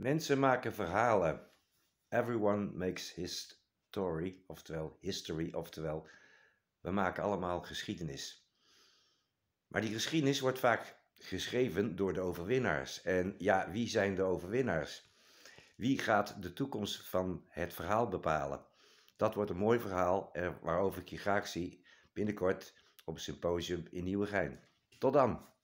Mensen maken verhalen. Everyone makes his story, oftewel history, oftewel we maken allemaal geschiedenis. Maar die geschiedenis wordt vaak geschreven door de overwinnaars. En ja, wie zijn de overwinnaars? Wie gaat de toekomst van het verhaal bepalen? Dat wordt een mooi verhaal eh, waarover ik je graag zie binnenkort op een symposium in Nieuwegein. Tot dan!